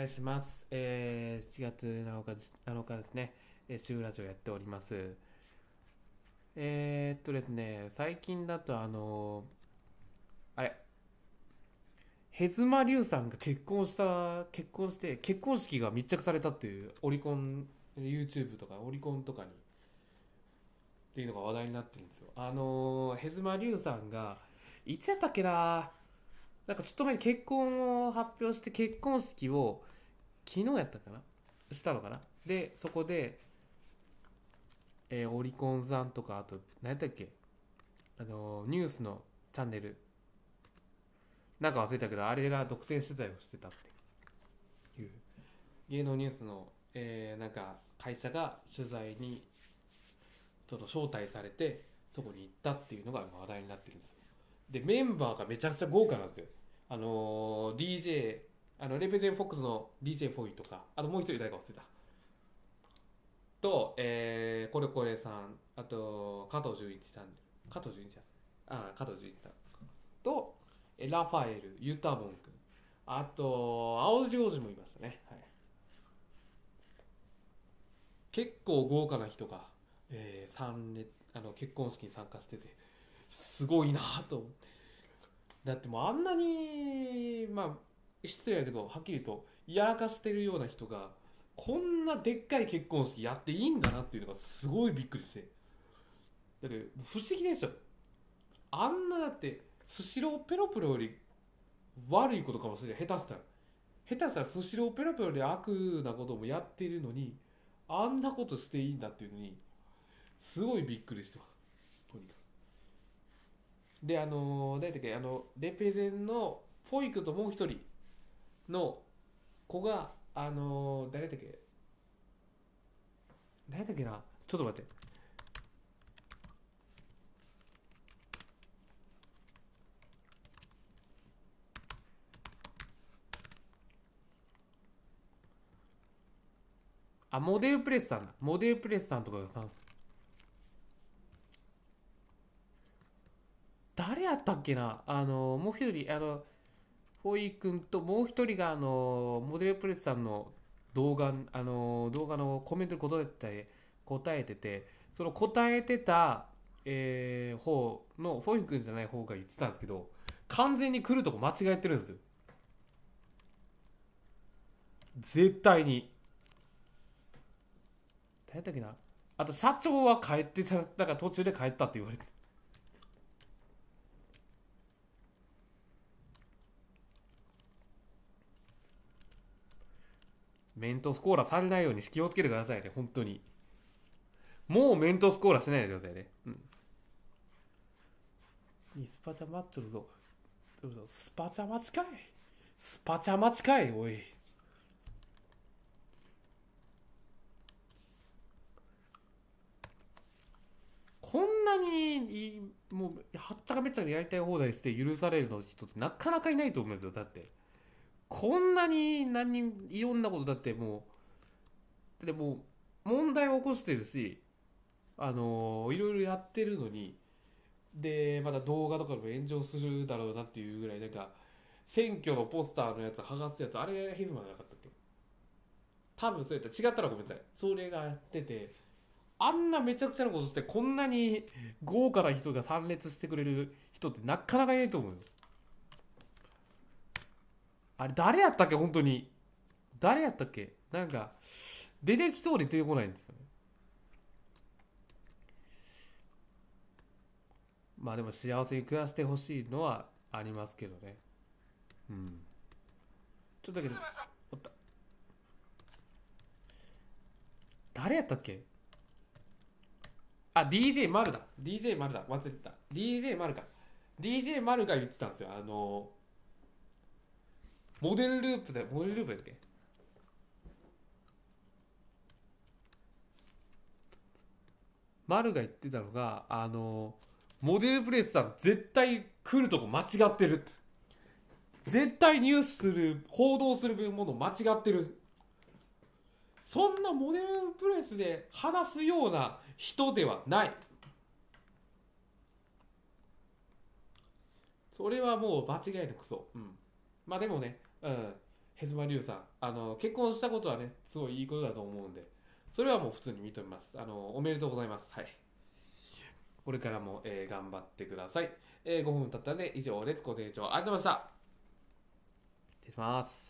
願いします。えー、7月7日 ,7 日ですね、え週ラジオやっております。えー、っとですね、最近だとあのー、あれ、ヘズマリュウさんが結婚した、結婚して、結婚式が密着されたっていう、オリコン、YouTube とかオリコンとかに、っていうのが話題になってるんですよ。あのー、ヘズマリュウさんが、いつやったっけななんかちょっと前に結婚を発表して結婚式を昨日やったかなしたのかなでそこで、えー、オリコンさんとかあと何やったっけあのニュースのチャンネルなんか忘れたけどあれが独占取材をしてたっていう芸能ニュースの、えー、なんか会社が取材にちょっと招待されてそこに行ったっていうのが話題になってるんですよでメンバーがめちゃくちゃ豪華なんですよあの DJ あのレベゼン・フォックスの DJ フォイとかあともう一人誰か忘れたと、えー、コレコレさんあと加藤純一さん加藤純一さんあ加藤純一さんとラファエルユタボン君あと青尻王子もいましたね、はい、結構豪華な人が、えー、列あの結婚式に参加しててすごいなと思ってだってもうあんなにまあ失礼やけどはっきり言うとやらかしてるような人がこんなでっかい結婚式やっていいんだなっていうのがすごいびっくりしてだって不思議ですよあんなだってスシローペロペロより悪いことかもしれない下手したら下手したらスシローペロペロより悪なこともやってるのにあんなことしていいんだっていうのにすごいびっくりしてますであの誰だっけあのレペゼンのフォイクともう一人の子があの誰だっけ誰だっけなちょっと待ってあモデルプレスさんだモデルプレスさんとかがさ誰やったっけなあのもう一人あのォイ君ともう一人があのモデルプレスさんの動画あの動画のコメントに答えて答えててその答えてた、えー、方のォイ君じゃない方が言ってたんですけど完全に来るとこ間違えてるんですよ絶対に誰やったっけなあと社長は帰ってただから途中で帰ったって言われてメントスコーラされないように気をつけてくださいね、本当に。もうメントスコーラしないでくださいね。うん。にスパチャ待ってるぞ。スパチャ待つかいスパチャ待つかいおい。こんなにもうはっちゃかめっちゃかやりたい放題して許されるの人ってなかなかいないと思うんですよだって。こんなに何人いろんなことだってもうでもう問題を起こしてるしあのいろいろやってるのにでまだ動画とかでも炎上するだろうなっていうぐらいなんか選挙のポスターのやつ剥がすやつあれがヒズマじゃなかったっけ多分そうやった違ったらごめんなさいそれがやっててあんなめちゃくちゃなことしてこんなに豪華な人が参列してくれる人ってなかなかいないと思うよあれ誰やったっけ本当に誰やったっけなんか出てきそうで出てこないんですよねまあでも幸せに暮らしてほしいのはありますけどねうんちょっとだけどおった誰やったっけあ DJ 丸だ DJ 丸だ忘れてた DJ 丸か DJ 丸が言ってたんですよあのーモデルループだよ、モデルループだっけ丸が言ってたのがあのモデルプレスさん絶対来るとこ間違ってる絶対ニュースする報道するもの間違ってるそんなモデルプレスで話すような人ではないそれはもう間違いなくそううんまあでもね、うん、ヘズマリュウさん、あの、結婚したことはね、すごいいいことだと思うんで、それはもう普通に認めます。あの、おめでとうございます。はい。これからも、えー、頑張ってください。えー、5分経ったんで以上です。ご清聴ありがとうございました。失礼します。